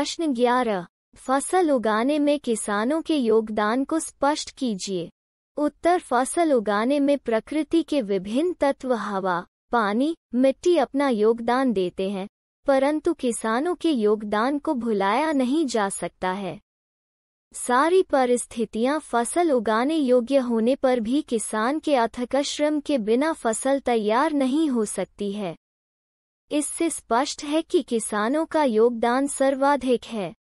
प्रश्न ग्यारह फसल उगाने में किसानों के योगदान को स्पष्ट कीजिए उत्तर फसल उगाने में प्रकृति के विभिन्न तत्व हवा पानी मिट्टी अपना योगदान देते हैं परंतु किसानों के योगदान को भुलाया नहीं जा सकता है सारी परिस्थितियां फसल उगाने योग्य होने पर भी किसान के अथक श्रम के बिना फसल तैयार नहीं हो सकती है इससे स्पष्ट है कि किसानों का योगदान सर्वाधिक है